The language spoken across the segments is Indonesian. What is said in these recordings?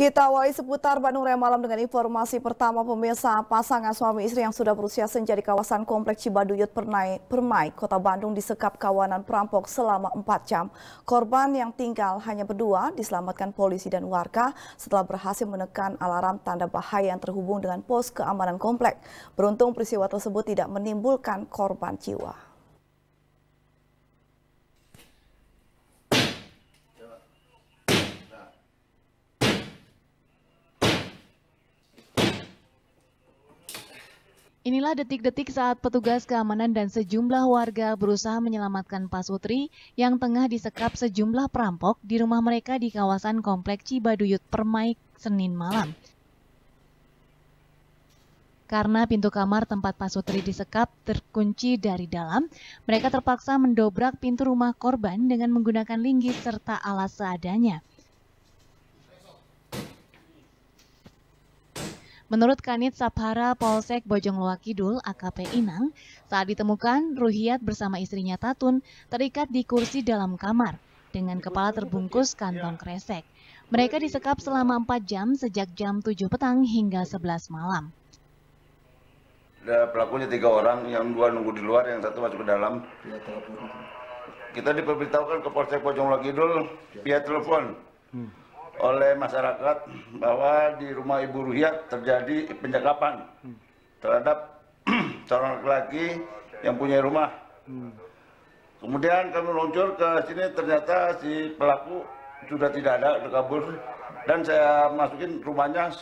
Kita awali seputar Bandung Raya Malam dengan informasi pertama pemirsa pasangan suami istri yang sudah berusia senja di kawasan Kompleks Cibaduyut Pernai, Permai, Kota Bandung disekap kawanan perampok selama 4 jam. Korban yang tinggal hanya berdua diselamatkan polisi dan warga setelah berhasil menekan alarm tanda bahaya yang terhubung dengan pos keamanan kompleks. Beruntung peristiwa tersebut tidak menimbulkan korban jiwa. Inilah detik-detik saat petugas keamanan dan sejumlah warga berusaha menyelamatkan Pasutri yang tengah disekap sejumlah perampok di rumah mereka di kawasan Kompleks Cibaduyut Permai Senin malam. Karena pintu kamar tempat Pasutri disekap terkunci dari dalam, mereka terpaksa mendobrak pintu rumah korban dengan menggunakan linggis serta alas seadanya. Menurut Kanit Sabhara Polsek Bojongloa Kidul AKP Inang, saat ditemukan Ruhiat bersama istrinya Tatun terikat di kursi dalam kamar dengan kepala terbungkus kantong kresek. Mereka disekap selama 4 jam sejak jam 7 petang hingga 11 malam. Ada pelakunya tiga orang, yang dua nunggu di luar, yang satu masuk ke dalam. Kita diberitahukan ke Polsek Bojongloa Kidul via telepon. Hmm oleh masyarakat bahwa di rumah Ibu ruhiat terjadi penyekapan terhadap seorang laki-laki yang punya rumah. Kemudian kami meluncur ke sini ternyata si pelaku sudah tidak ada, sudah kabur. Dan saya masukin rumahnya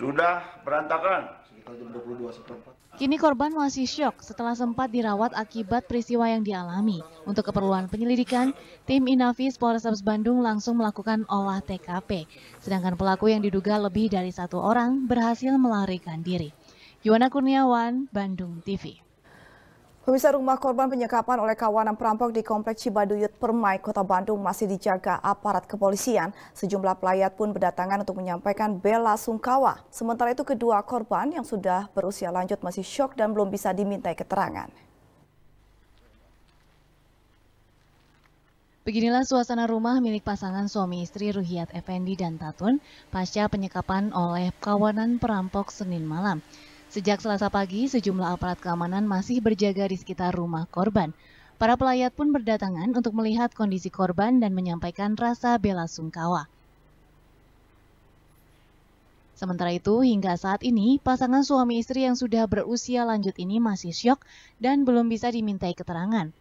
sudah berantakan. Sekitar jam 22 seperempat. Kini korban masih syok setelah sempat dirawat akibat peristiwa yang dialami. Untuk keperluan penyelidikan, tim Inavis Polrestabes Bandung langsung melakukan olah TKP. Sedangkan pelaku yang diduga lebih dari satu orang berhasil melarikan diri. Yuwana Kurniawan, Bandung TV. Pemirsa rumah korban penyekapan oleh kawanan perampok di kompleks Cibaduyut Permai, Kota Bandung masih dijaga aparat kepolisian. Sejumlah pelayat pun berdatangan untuk menyampaikan bela sungkawa. Sementara itu kedua korban yang sudah berusia lanjut masih syok dan belum bisa dimintai keterangan. Beginilah suasana rumah milik pasangan suami istri Ruhiat Effendi dan Tatun pasca penyekapan oleh kawanan perampok Senin malam. Sejak selasa pagi, sejumlah aparat keamanan masih berjaga di sekitar rumah korban. Para pelayat pun berdatangan untuk melihat kondisi korban dan menyampaikan rasa bela sungkawa. Sementara itu, hingga saat ini, pasangan suami istri yang sudah berusia lanjut ini masih syok dan belum bisa dimintai keterangan.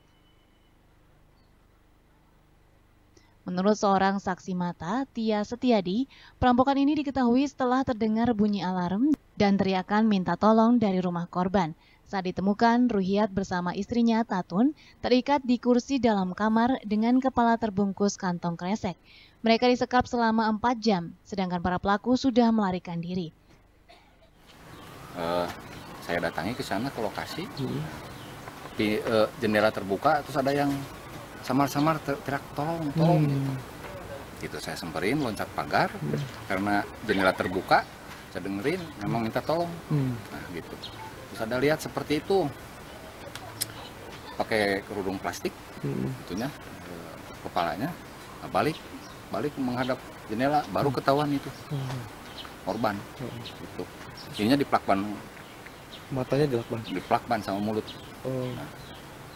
Menurut seorang saksi mata, Tia Setiadi, perampokan ini diketahui setelah terdengar bunyi alarm dan teriakan minta tolong dari rumah korban. Saat ditemukan, Ruhiat bersama istrinya Tatun terikat di kursi dalam kamar dengan kepala terbungkus kantong kresek. Mereka disekap selama 4 jam, sedangkan para pelaku sudah melarikan diri. Uh, saya datangi ke sana ke lokasi, hmm. di uh, jendela terbuka, terus ada yang samar-samar teriak tolong, tolong hmm. gitu. Gitu saya semperin, loncat pagar, hmm. karena jendela terbuka, saya dengerin memang minta tolong hmm. nah gitu terus ada lihat seperti itu pakai kerudung plastik hmm. itunya eh, kepalanya nah, balik balik menghadap jendela baru hmm. ketahuan itu hmm. korban hmm. itu ininya diplakban matanya diplakban diplakban sama mulut oh. nah,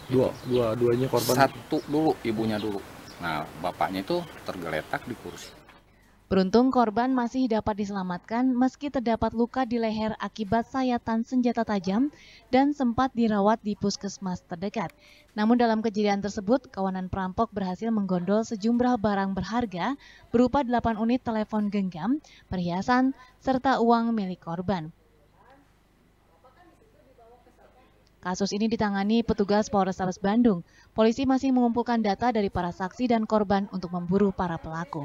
gitu. dua dua duanya korban satu dulu ibunya dulu nah bapaknya itu tergeletak di kursi Beruntung korban masih dapat diselamatkan meski terdapat luka di leher akibat sayatan senjata tajam dan sempat dirawat di puskesmas terdekat. Namun dalam kejadian tersebut, kawanan perampok berhasil menggondol sejumlah barang berharga berupa 8 unit telepon genggam, perhiasan, serta uang milik korban. Kasus ini ditangani petugas Polrestabes Bandung. Polisi masih mengumpulkan data dari para saksi dan korban untuk memburu para pelaku.